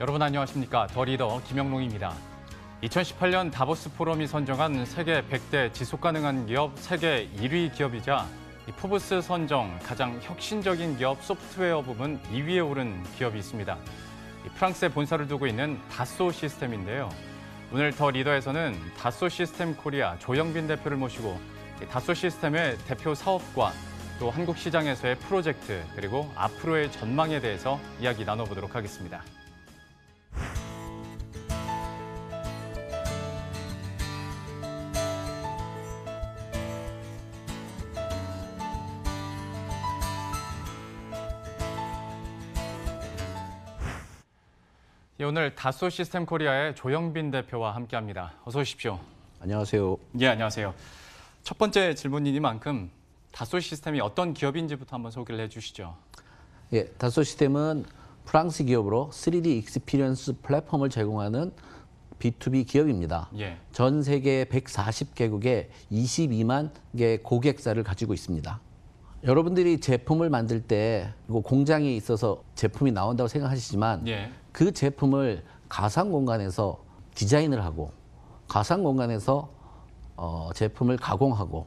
여러분 안녕하십니까. 더 리더 김영롱입니다. 2018년 다보스 포럼이 선정한 세계 100대 지속가능한 기업 세계 1위 기업이자 포브스 선정 가장 혁신적인 기업 소프트웨어 부문 2위에 오른 기업이 있습니다. 프랑스에 본사를 두고 있는 다소 시스템인데요. 오늘 더 리더에서는 다소 시스템 코리아 조영빈 대표를 모시고 다소 시스템의 대표 사업과 또 한국 시장에서의 프로젝트 그리고 앞으로의 전망에 대해서 이야기 나눠보도록 하겠습니다. 예, 오늘 다소 시스템 코리아의 조영빈 대표와 함께합니다. 어서 오십시오. 안녕하세요. 예, 안녕하세요. 첫 번째 질문이니만큼 다소 시스템이 어떤 기업인지부터 한번 소개를 해주시죠. 예, 다소 시스템은 프랑스 기업으로 3D 익스피리언스 플랫폼을 제공하는 B2B 기업입니다. 예. 전 세계 140개국에 22만 개 고객사를 가지고 있습니다. 여러분들이 제품을 만들 때공장에 있어서 제품이 나온다고 생각하시지만 예. 그 제품을 가상 공간에서 디자인을 하고 가상 공간에서 어, 제품을 가공하고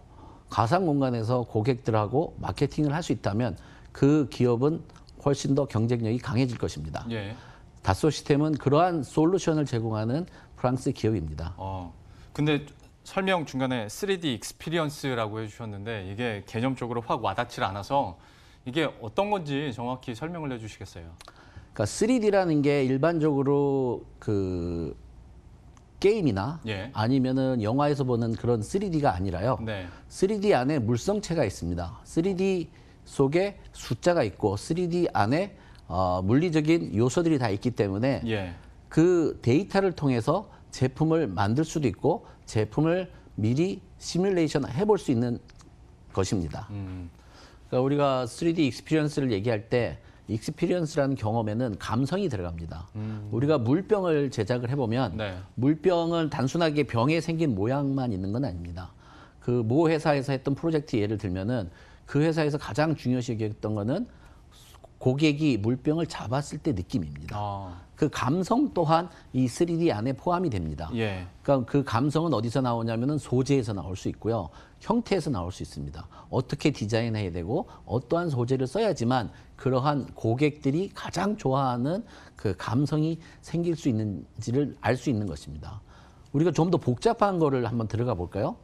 가상 공간에서 고객들하고 마케팅을 할 수 있다면 그 기업은 훨씬 더 경쟁력이 강해질 것입니다. 예. 다소 시스템은 그러한 솔루션을 제공하는 프랑스 기업입니다. 어, 근데 설명 중간에 3D 익스피리언스라고 해주셨는데 이게 개념적으로 확 와닿질 않아서 이게 어떤 건지 정확히 설명을 해주시겠어요? 그러니까 3D라는 게 일반적으로 그 게임이나 예. 아니면은 영화에서 보는 그런 3D가 아니라요. 네. 3D 안에 물성체가 있습니다. 3D 속에 숫자가 있고 3D 안에 어, 물리적인 요소들이 다 있기 때문에 예. 그 데이터를 통해서 제품을 만들 수도 있고 제품을 미리 시뮬레이션 해볼 수 있는 것입니다. 음. 그러니까 우리가 3D 익스피리언스를 얘기할 때 익스피리언스라는 경험에는 감성이 들어갑니다. 음. 우리가 물병을 제작을 해보면 네. 물병은 단순하게 병에 생긴 모양만 있는 건 아닙니다. 그 모 회사에서 했던 프로젝트 예를 들면은 그 회사에서 가장 중요시 여겼던 거는 고객이 물병을 잡았을 때 느낌입니다. 아. 그 감성 또한 이 3D 안에 포함이 됩니다. 예. 그러니까 그 감성은 어디서 나오냐면은 소재에서 나올 수 있고요. 형태에서 나올 수 있습니다. 어떻게 디자인해야 되고 어떠한 소재를 써야지만 그러한 고객들이 가장 좋아하는 그 감성이 생길 수 있는지를 알 수 있는 것입니다. 우리가 좀 더 복잡한 거를 한번 들어가 볼까요?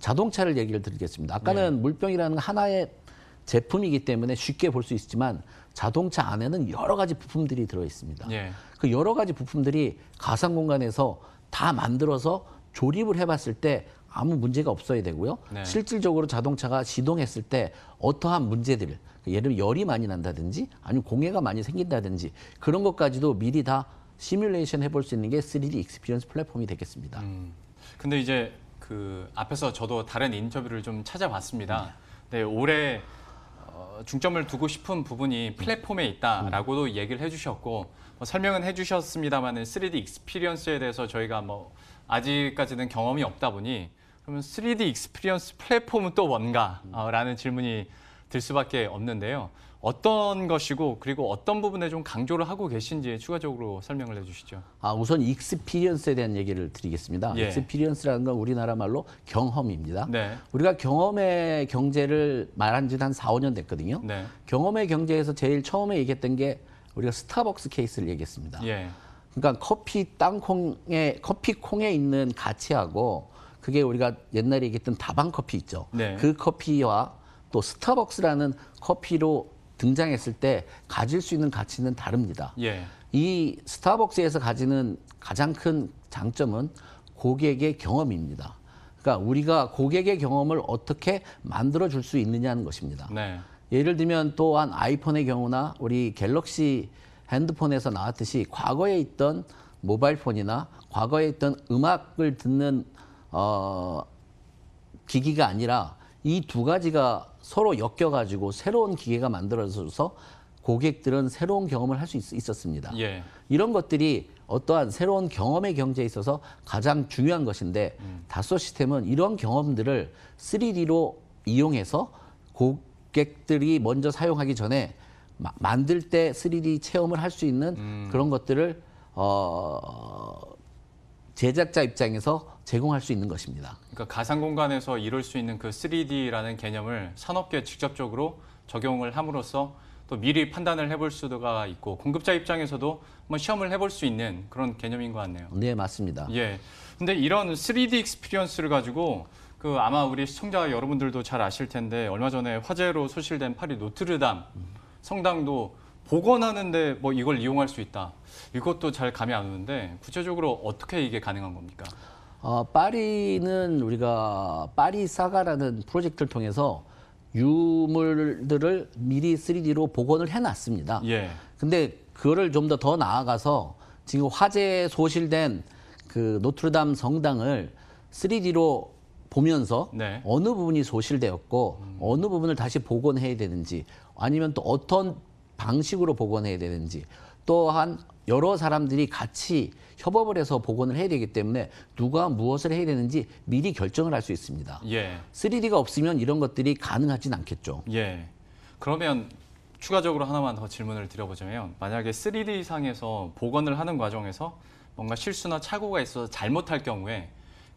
자동차를 얘기를 드리겠습니다. 아까는 네. 물병이라는 하나의 제품이기 때문에 쉽게 볼 수 있지만 자동차 안에는 여러 가지 부품들이 들어 있습니다. 네. 예. 그 여러 가지 부품들이 가상 공간에서 다 만들어서 조립을 해봤을 때 아무 문제가 없어야 되고요. 네. 실질적으로 자동차가 시동했을 때 어떠한 문제들, 그 예를 들면 열이 많이 난다든지 아니면 공해가 많이 생긴다든지 그런 것까지도 미리 다 시뮬레이션 해볼 수 있는 게 3D 익스피리언스 플랫폼이 되겠습니다. 음, 근데 이제 그 앞에서 저도 다른 인터뷰를 좀 찾아봤습니다. 음. 네, 올해 어, 중점을 두고 싶은 부분이 플랫폼에 있다라고도 얘기를 해주셨고 뭐 설명은 해주셨습니다만 3D 익스피리언스에 대해서 저희가 뭐 아직까지는 경험이 없다 보니 그러면 3D 익스피리언스 플랫폼은 또 뭔가라는 어, 질문이 들 수밖에 없는데요. 어떤 것이고 그리고 어떤 부분에 좀 강조를 하고 계신지 추가적으로 설명을 해주시죠. 아 우선 익스피리언스에 대한 얘기를 드리겠습니다. 예. 익스피리언스라는 건 우리나라 말로 경험입니다. 네. 우리가 경험의 경제를 말한 지 한 4, 5년 됐거든요. 네. 경험의 경제에서 제일 처음에 얘기했던 게 우리가 스타벅스 케이스를 얘기했습니다. 예. 그러니까 커피 땅콩에 커피 콩에 있는 가치하고 그게 우리가 옛날에 얘기했던 다방 커피 있죠. 네. 그 커피와 또 스타벅스라는 커피로 등장했을 때 가질 수 있는 가치는 다릅니다. 예. 이 스타벅스에서 가지는 가장 큰 장점은 고객의 경험입니다. 그러니까 우리가 고객의 경험을 어떻게 만들어 줄 수 있느냐는 것입니다. 네. 예를 들면 또한 아이폰의 경우나 우리 갤럭시 핸드폰에서 나왔듯이 과거에 있던 모바일 폰이나 과거에 있던 음악을 듣는 어, 기기가 아니라 이 두 가지가 서로 엮여가지고 새로운 기계가 만들어져서 고객들은 새로운 경험을 할 수 있었습니다. 예. 이런 것들이 어떠한 새로운 경험의 경제에 있어서 가장 중요한 것인데 음. 다소 시스템은 이런 경험들을 3D로 이용해서 고, 객들이 먼저 사용하기 전에 마, 만들 때 3D 체험을 할 수 있는 음. 그런 것들을 어, 제작자 입장에서 제공할 수 있는 것입니다. 그러니까 가상 공간에서 이룰 수 있는 그 3D라는 개념을 산업계에 직접적으로 적용을 함으로써 또 미리 판단을 해볼 수가 있고 공급자 입장에서도 한번 시험을 해볼 수 있는 그런 개념인 것 같네요. 네, 맞습니다. 예. 근데 이런 3D 익스피리언스를 가지고 그 아마 우리 시청자 여러분들도 잘 아실 텐데 얼마 전에 화재로 소실된 파리 노트르담 성당도 복원하는데 뭐 이걸 이용할 수 있다. 이것도 잘 감이 안 오는데 구체적으로 어떻게 이게 가능한 겁니까? 어, 파리는 우리가 파리 사가라는 프로젝트를 통해서 유물들을 미리 3D로 복원을 해놨습니다. 예. 근데 그거를 좀 더 더 나아가서 지금 화재에 소실된 그 노트르담 성당을 3D로 보면서 네. 어느 부분이 소실되었고 음. 어느 부분을 다시 복원해야 되는지 아니면 또 어떤 방식으로 복원해야 되는지 또한 여러 사람들이 같이 협업을 해서 복원을 해야 되기 때문에 누가 무엇을 해야 되는지 미리 결정을 할 수 있습니다. 예. 3D가 없으면 이런 것들이 가능하진 않겠죠. 예. 그러면 추가적으로 하나만 더 질문을 드려보자면 만약에 3D 상에서 복원을 하는 과정에서 뭔가 실수나 착오가 있어서 잘못할 경우에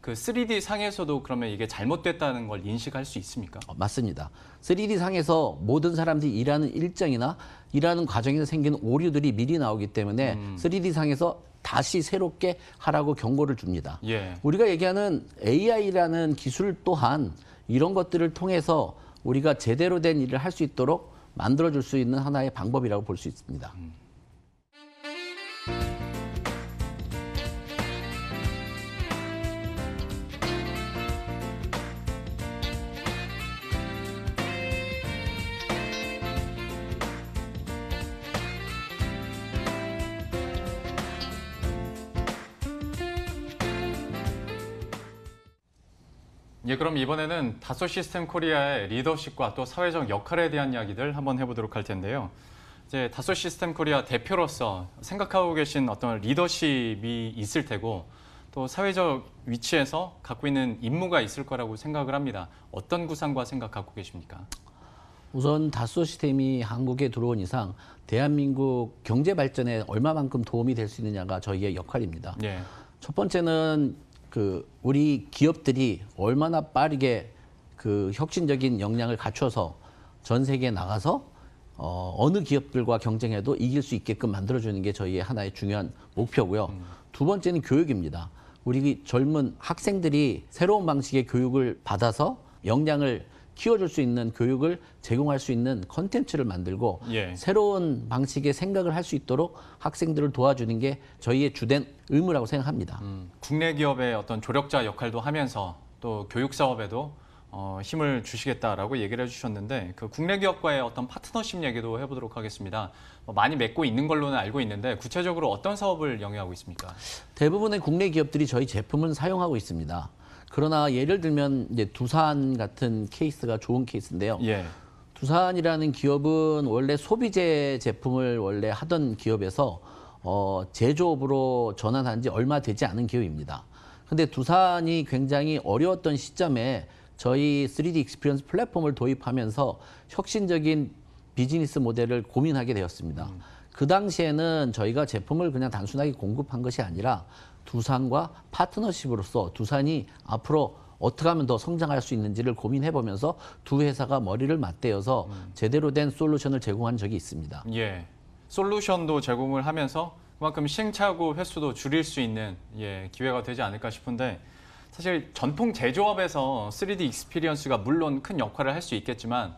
그 3D 상에서도 그러면 이게 잘못됐다는 걸 인식할 수 있습니까? 어, 맞습니다. 3D 상에서 모든 사람들이 일하는 일정이나 일하는 과정에서 생기는 오류들이 미리 나오기 때문에 음. 3D 상에서 다시 새롭게 하라고 경고를 줍니다. 예. 우리가 얘기하는 AI라는 기술 또한 이런 것들을 통해서 우리가 제대로 된 일을 할 수 있도록 만들어줄 수 있는 하나의 방법이라고 볼 수 있습니다. 음. 예, 그럼 이번에는 다소 시스템 코리아의 리더십과 또 사회적 역할에 대한 이야기들 한번 해보도록 할 텐데요. 이제 다소 시스템 코리아 대표로서 생각하고 계신 어떤 리더십이 있을 테고 또 사회적 위치에서 갖고 있는 임무가 있을 거라고 생각을 합니다. 어떤 구상과 생각 갖고 계십니까? 우선 다소 시스템이 한국에 들어온 이상 대한민국 경제 발전에 얼마만큼 도움이 될 수 있느냐가 저희의 역할입니다. 예. 첫 번째는 그 우리 기업들이 얼마나 빠르게 그 혁신적인 역량을 갖춰서 전 세계에 나가서 어, 어느 기업들과 경쟁해도 이길 수 있게끔 만들어주는 게 저희의 하나의 중요한 목표고요. 음. 두 번째는 교육입니다. 우리 젊은 학생들이 새로운 방식의 교육을 받아서 역량을 키워줄 수 있는 교육을 제공할 수 있는 컨텐츠를 만들고 예. 새로운 방식의 생각을 할 수 있도록 학생들을 도와주는 게 저희의 주된 의무라고 생각합니다. 음, 국내 기업의 어떤 조력자 역할도 하면서 또 교육 사업에도 어, 힘을 주시겠다라고 얘기를 해주셨는데 그 국내 기업과의 어떤 파트너십 얘기도 해보도록 하겠습니다. 어, 많이 맺고 있는 걸로는 알고 있는데 구체적으로 어떤 사업을 영위하고 있습니까? 대부분의 국내 기업들이 저희 제품을 사용하고 있습니다. 그러나 예를 들면 이제 두산 같은 케이스가 좋은 케이스인데요. 예. 두산이라는 기업은 원래 소비재 제품을 원래 하던 기업에서 어, 제조업으로 전환한 지 얼마 되지 않은 기업입니다. 근데 두산이 굉장히 어려웠던 시점에 저희 3D 익스피리언스 플랫폼을 도입하면서 혁신적인 비즈니스 모델을 고민하게 되었습니다. 음. 그 당시에는 저희가 제품을 그냥 단순하게 공급한 것이 아니라 두산과 파트너십으로서 두산이 앞으로 어떻게 하면 더 성장할 수 있는지를 고민해 보면서 두 회사가 머리를 맞대어서 음. 제대로 된 솔루션을 제공한 적이 있습니다. 예. 솔루션도 제공을 하면서 그만큼 시행착오 횟수도 줄일 수 있는 예, 기회가 되지 않을까 싶은데 사실 전통 제조업에서 3D 익스피리언스가 물론 큰 역할을 할 수 있겠지만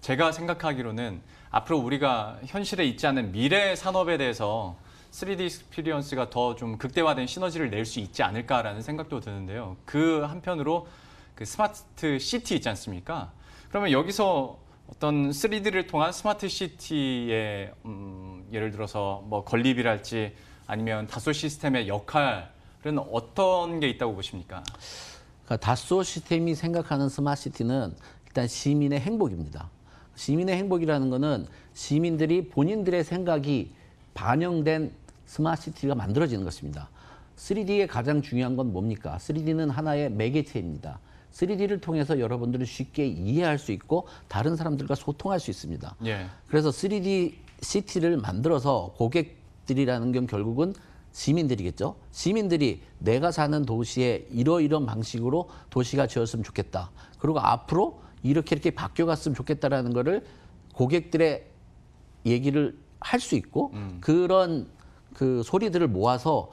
제가 생각하기로는 앞으로 우리가 현실에 있지 않은 미래 산업에 대해서 3D 익스피리언스가 더 좀 극대화된 시너지를 낼 수 있지 않을까라는 생각도 드는데요. 그 한편으로 그 스마트 시티 있지 않습니까? 그러면 여기서 어떤 3D를 통한 스마트 시티의 음, 예를 들어서 뭐 건립이랄지 아니면 다소 시스템의 역할은 어떤 게 있다고 보십니까? 그러니까 다소 시스템이 생각하는 스마트 시티는 일단 시민의 행복입니다. 시민의 행복이라는 것은 시민들이 본인들의 생각이 반영된 스마트시티가 만들어지는 것입니다. 3D의 가장 중요한 건 뭡니까? 3D는 하나의 매개체입니다. 3D를 통해서 여러분들은 쉽게 이해할 수 있고 다른 사람들과 소통할 수 있습니다. 예. 그래서 3D 시티를 만들어서 고객들이라는 건 결국은 시민들이겠죠. 시민들이 내가 사는 도시에 이러이러한 방식으로 도시가 지었으면 좋겠다. 그리고 앞으로 이렇게 이렇게 바뀌어갔으면 좋겠다라는 거를 고객들의 얘기를 할 수 있고 음. 그런 그 소리들을 모아서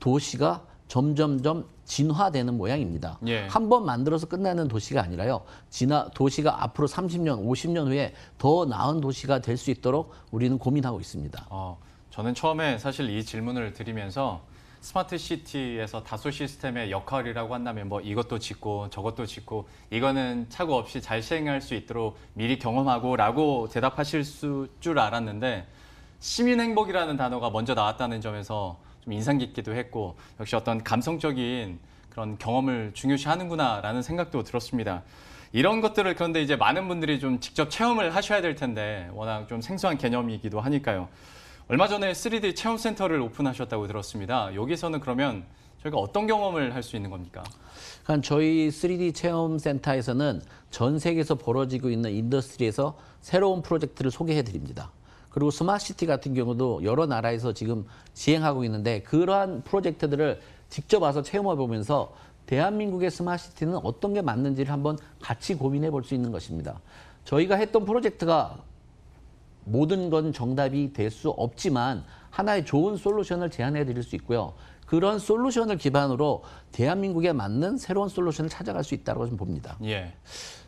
도시가 점점점 진화되는 모양입니다. 예. 한번 만들어서 끝나는 도시가 아니라요. 진화 도시가 앞으로 30년, 50년 후에 더 나은 도시가 될 수 있도록 우리는 고민하고 있습니다. 어, 저는 처음에 사실 이 질문을 드리면서 스마트 시티에서 다수 시스템의 역할이라고 한다면 뭐 이것도 짓고 저것도 짓고 이거는 착오 없이 잘 시행할 수 있도록 미리 경험하고 라고 대답하실 수, 줄 알았는데 시민 행복이라는 단어가 먼저 나왔다는 점에서 좀 인상 깊기도 했고 역시 어떤 감성적인 그런 경험을 중요시하는구나라는 생각도 들었습니다. 이런 것들을 그런데 이제 많은 분들이 좀 직접 체험을 하셔야 될 텐데 워낙 좀 생소한 개념이기도 하니까요. 얼마 전에 3D 체험센터를 오픈하셨다고 들었습니다. 여기서는 그러면 저희가 어떤 경험을 할 수 있는 겁니까? 그 저희 3D 체험센터에서는 전 세계에서 벌어지고 있는 인더스트리에서 새로운 프로젝트를 소개해 드립니다. 그리고 스마트시티 같은 경우도 여러 나라에서 지금 시행하고 있는데 그러한 프로젝트들을 직접 와서 체험해 보면서 대한민국의 스마트시티는 어떤 게 맞는지를 한번 같이 고민해 볼 수 있는 것입니다. 저희가 했던 프로젝트가 모든 건 정답이 될 수 없지만 하나의 좋은 솔루션을 제안해 드릴 수 있고요. 그런 솔루션을 기반으로 대한민국에 맞는 새로운 솔루션을 찾아갈 수 있다고 좀 봅니다. 예.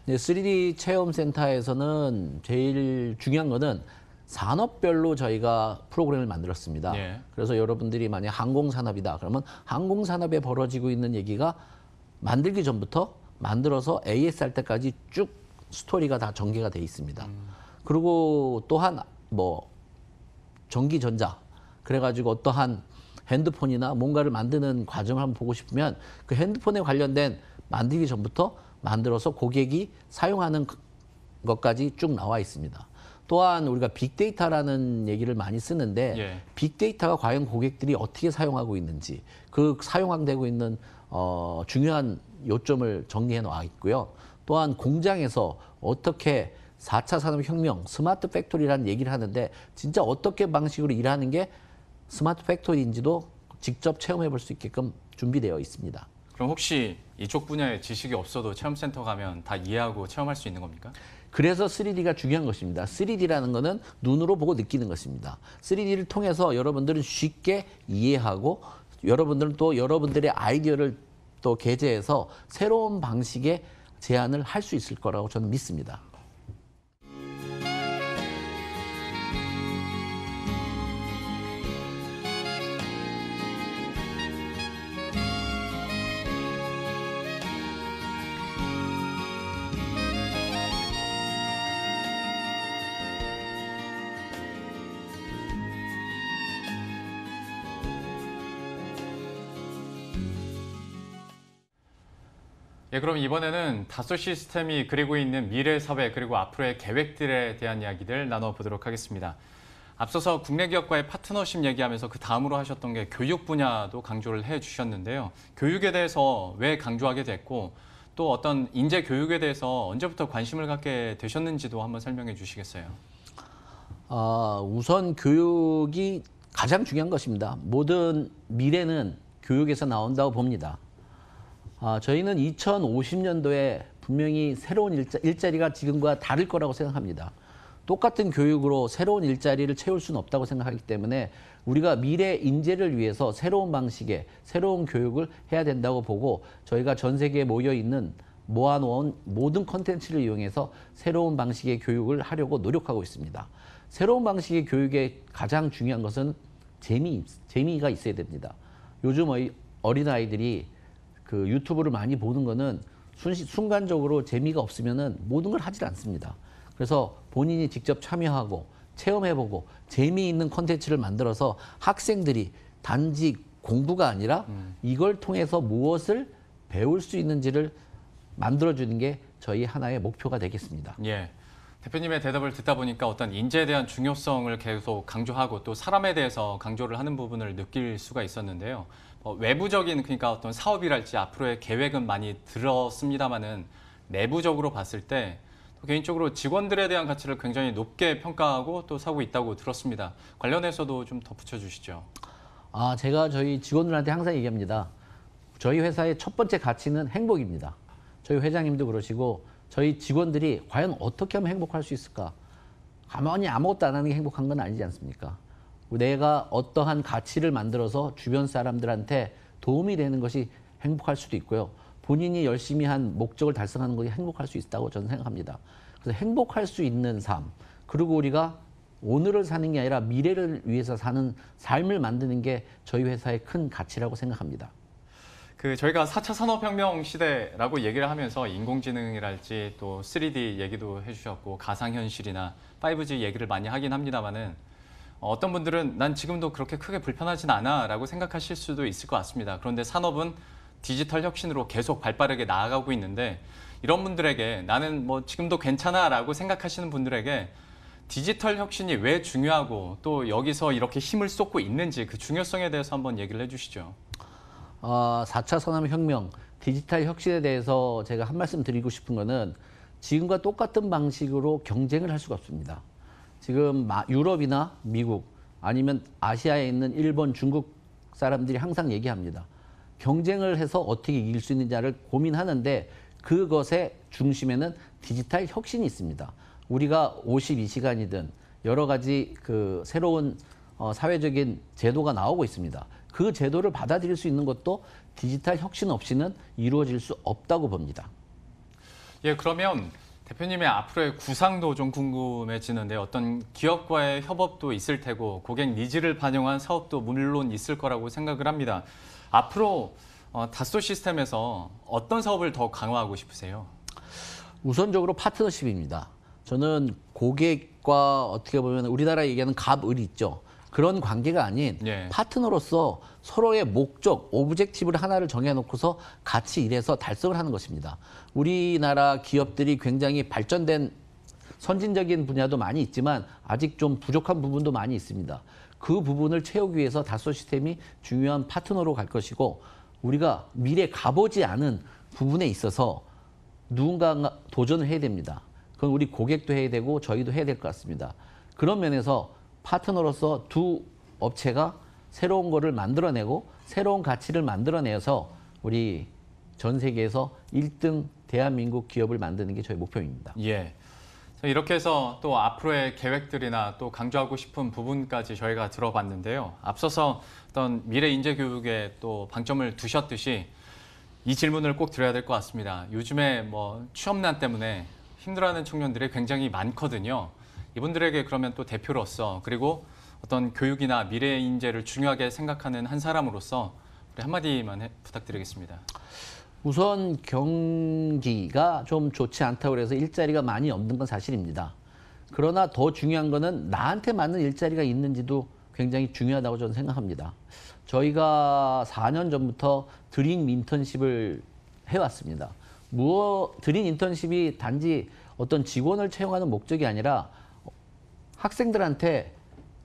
3D 체험센터에서는 제일 중요한 거는 산업별로 저희가 프로그램을 만들었습니다. 예. 그래서 여러분들이 만약 항공산업이다 그러면 항공산업에 벌어지고 있는 얘기가 만들기 전부터 만들어서 AS 할 때까지 쭉 스토리가 다 전개가 돼 있습니다. 음. 그리고 또한 뭐 전기 전자 그래가지고 어떠한 핸드폰이나 뭔가를 만드는 과정을 한번 보고 싶으면 그 핸드폰에 관련된 만들기 전부터 만들어서 고객이 사용하는 그, 것까지 쭉 나와 있습니다. 또한 우리가 빅데이터라는 얘기를 많이 쓰는데 예. 빅데이터가 과연 고객들이 어떻게 사용하고 있는지 그 사용되고 있는 어, 중요한 요점을 정리해 놓아 있고요. 또한 공장에서 어떻게 4차 산업혁명, 스마트 팩토리라는 얘기를 하는데 진짜 어떻게 방식으로 일하는 게 스마트 팩토리인지도 직접 체험해 볼 수 있게끔 준비되어 있습니다. 그럼 혹시 이쪽 분야에 지식이 없어도 체험센터 가면 다 이해하고 체험할 수 있는 겁니까? 그래서 3D가 중요한 것입니다. 3D라는 것은 눈으로 보고 느끼는 것입니다. 3D를 통해서 여러분들은 쉽게 이해하고 여러분들은 또 여러분들의 아이디어를 또 게재해서 새로운 방식의 제안을 할 수 있을 거라고 저는 믿습니다. 예, 그럼 이번에는 다소 시스템이 그리고 있는 미래 사회 그리고 앞으로의 계획들에 대한 이야기들 나눠보도록 하겠습니다. 앞서서 국내 기업과의 파트너십 얘기하면서 그 다음으로 하셨던 게 교육 분야도 강조를 해주셨는데요. 교육에 대해서 왜 강조하게 됐고 또 어떤 인재 교육에 대해서 언제부터 관심을 갖게 되셨는지도 한번 설명해 주시겠어요? 어, 우선 교육이 가장 중요한 것입니다. 모든 미래는 교육에서 나온다고 봅니다. 어, 저희는 2050년도에 분명히 새로운 일자, 일자리가 지금과 다를 거라고 생각합니다. 똑같은 교육으로 새로운 일자리를 채울 수는 없다고 생각하기 때문에 우리가 미래 인재를 위해서 새로운 방식의 새로운 교육을 해야 된다고 보고 저희가 전 세계에 모여 있는 모아놓은 모든 컨텐츠를 이용해서 새로운 방식의 교육을 하려고 노력하고 있습니다. 새로운 방식의 교육의 가장 중요한 것은 재미, 재미가 있어야 됩니다. 요즘 어린아이들이 그 유튜브를 많이 보는 거는 순시, 순간적으로 재미가 없으면은 모든 걸 하질 않습니다. 그래서 본인이 직접 참여하고 체험해보고 재미있는 컨텐츠를 만들어서 학생들이 단지 공부가 아니라 이걸 통해서 무엇을 배울 수 있는지를 만들어주는 게 저희 하나의 목표가 되겠습니다. 예. 대표님의 대답을 듣다 보니까 어떤 인재에 대한 중요성을 계속 강조하고 또 사람에 대해서 강조를 하는 부분을 느낄 수가 있었는데요. 어, 외부적인 그러니까 어떤 사업이랄지 앞으로의 계획은 많이 들었습니다만은 내부적으로 봤을 때 개인적으로 직원들에 대한 가치를 굉장히 높게 평가하고 또 사고 있다고 들었습니다. 관련해서도 좀 덧붙여 주시죠. 아, 제가 저희 직원들한테 항상 얘기합니다. 저희 회사의 첫 번째 가치는 행복입니다. 저희 회장님도 그러시고 저희 직원들이 과연 어떻게 하면 행복할 수 있을까? 가만히 아무것도 안 하는 게 행복한 건 아니지 않습니까? 내가 어떠한 가치를 만들어서 주변 사람들한테 도움이 되는 것이 행복할 수도 있고요. 본인이 열심히 한 목적을 달성하는 것이 행복할 수 있다고 저는 생각합니다. 그래서 행복할 수 있는 삶, 그리고 우리가 오늘을 사는 게 아니라 미래를 위해서 사는 삶을 만드는 게 저희 회사의 큰 가치라고 생각합니다. 그 저희가 4차 산업혁명 시대라고 얘기를 하면서 인공지능이랄지 또 3D 얘기도 해주셨고 가상현실이나 5G 얘기를 많이 하긴 합니다만은 어, 어떤 분들은 난 지금도 그렇게 크게 불편하진 않아 라고 생각하실 수도 있을 것 같습니다. 그런데 산업은 디지털 혁신으로 계속 발빠르게 나아가고 있는데 이런 분들에게 나는 뭐 지금도 괜찮아 라고 생각하시는 분들에게 디지털 혁신이 왜 중요하고 또 여기서 이렇게 힘을 쏟고 있는지 그 중요성에 대해서 한번 얘기를 해주시죠. 어, 아, 4차 산업혁명, 디지털 혁신에 대해서 제가 한 말씀 드리고 싶은 거는 지금과 똑같은 방식으로 경쟁을 할 수가 없습니다. 지금 유럽이나 미국 아니면 아시아에 있는 일본, 중국 사람들이 항상 얘기합니다. 경쟁을 해서 어떻게 이길 수있는냐를 고민하는데 그것의 중심에는 디지털 혁신이 있습니다. 우리가 52시간이든 여러 가지 그 새로운 어, 사회적인 제도가 나오고 있습니다. 그 제도를 받아들일 수 있는 것도 디지털 혁신 없이는 이루어질 수 없다고 봅니다. 예, 그러면 대표님의 앞으로의 구상도 좀 궁금해지는데 어떤 기업과의 협업도 있을 테고 고객 니즈를 반영한 사업도 물론 있을 거라고 생각을 합니다. 앞으로 어, 다소 시스템에서 어떤 사업을 더 강화하고 싶으세요? 우선적으로 파트너십입니다. 저는 고객과 어떻게 보면 우리나라 얘기하는 갑을 있죠. 그런 관계가 아닌 예. 파트너로서 서로의 목적, 오브젝티브를 하나를 정해놓고서 같이 일해서 달성을 하는 것입니다. 우리나라 기업들이 굉장히 발전된 선진적인 분야도 많이 있지만 아직 좀 부족한 부분도 많이 있습니다. 그 부분을 채우기 위해서 다소 시스템이 중요한 파트너로 갈 것이고 우리가 미래 가보지 않은 부분에 있어서 누군가 도전을 해야 됩니다. 그건 우리 고객도 해야 되고 저희도 해야 될 것 같습니다. 그런 면에서 파트너로서 두 업체가 새로운 거를 만들어내고 새로운 가치를 만들어내서 우리 전 세계에서 1등 대한민국 기업을 만드는 게 저희 목표입니다. 예. 이렇게 해서 또 앞으로의 계획들이나 또 강조하고 싶은 부분까지 저희가 들어봤는데요. 앞서서 어떤 미래 인재 교육에 또 방점을 두셨듯이 이 질문을 꼭 드려야 될 것 같습니다. 요즘에 뭐 취업난 때문에 힘들어하는 청년들이 굉장히 많거든요. 이분들에게 그러면 또 대표로서 그리고 어떤 교육이나 미래의 인재를 중요하게 생각하는 한 사람으로서 한마디만 해, 부탁드리겠습니다. 우선 경기가 좀 좋지 않다고 해서 일자리가 많이 없는 건 사실입니다. 그러나 더 중요한 거는 나한테 맞는 일자리가 있는지도 굉장히 중요하다고 저는 생각합니다. 저희가 4년 전부터 드림 인턴십을 해왔습니다. 무어 드림 인턴십이 단지 어떤 직원을 채용하는 목적이 아니라 학생들한테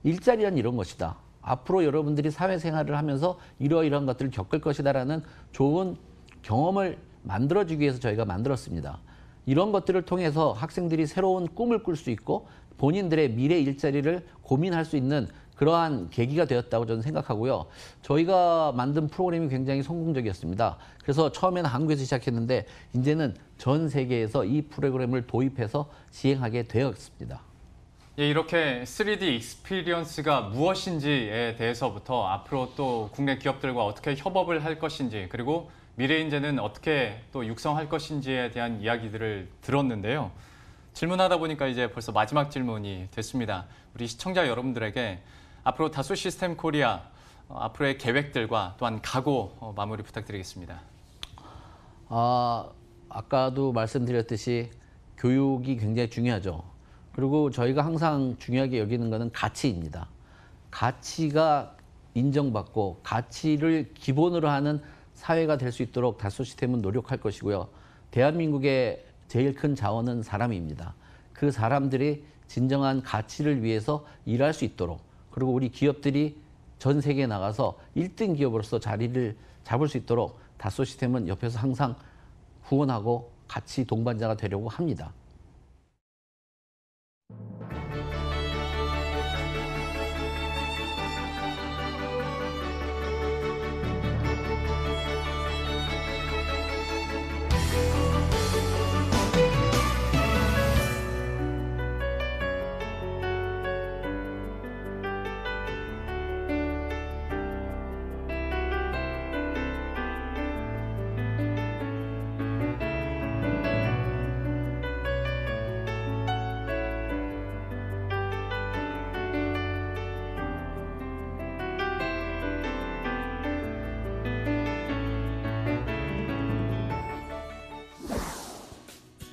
일자리란 이런 것이다. 앞으로 여러분들이 사회생활을 하면서 이러이러한 것들을 겪을 것이다라는 좋은 경험을 만들어주기 위해서 저희가 만들었습니다. 이런 것들을 통해서 학생들이 새로운 꿈을 꿀 수 있고 본인들의 미래 일자리를 고민할 수 있는 그러한 계기가 되었다고 저는 생각하고요. 저희가 만든 프로그램이 굉장히 성공적이었습니다. 그래서 처음에는 한국에서 시작했는데 이제는 전 세계에서 이 프로그램을 도입해서 시행하게 되었습니다. 예, 이렇게 3D 익스피리언스가 무엇인지에 대해서부터 앞으로 또 국내 기업들과 어떻게 협업을 할 것인지 그리고 미래 인재는 어떻게 또 육성할 것인지에 대한 이야기들을 들었는데요. 질문하다 보니까 이제 벌써 마지막 질문이 됐습니다. 우리 시청자 여러분들에게 앞으로 다수 시스템 코리아 어, 앞으로의 계획들과 또한 각오 어, 마무리 부탁드리겠습니다. 아, 아까도 말씀드렸듯이 교육이 굉장히 중요하죠. 그리고 저희가 항상 중요하게 여기는 것은 가치입니다. 가치가 인정받고 가치를 기본으로 하는 사회가 될 수 있도록 다소시스템은 노력할 것이고요. 대한민국의 제일 큰 자원은 사람입니다. 그 사람들이 진정한 가치를 위해서 일할 수 있도록 그리고 우리 기업들이 전 세계에 나가서 1등 기업으로서 자리를 잡을 수 있도록 다소시스템은 옆에서 항상 후원하고 같이 동반자가 되려고 합니다.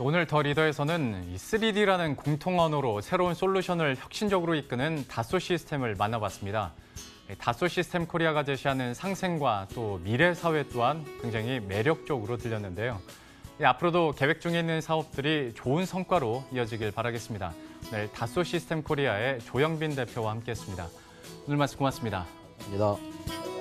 오늘 더 리더에서는 3D라는 공통 언어로 새로운 솔루션을 혁신적으로 이끄는 다소 시스템을 만나봤습니다. 다소 시스템 코리아가 제시하는 상생과 또 미래 사회 또한 굉장히 매력적으로 들렸는데요. 앞으로도 계획 중에 있는 사업들이 좋은 성과로 이어지길 바라겠습니다. 오늘 다소 시스템 코리아의 조영빈 대표와 함께했습니다. 오늘 말씀 고맙습니다. 감사합니다.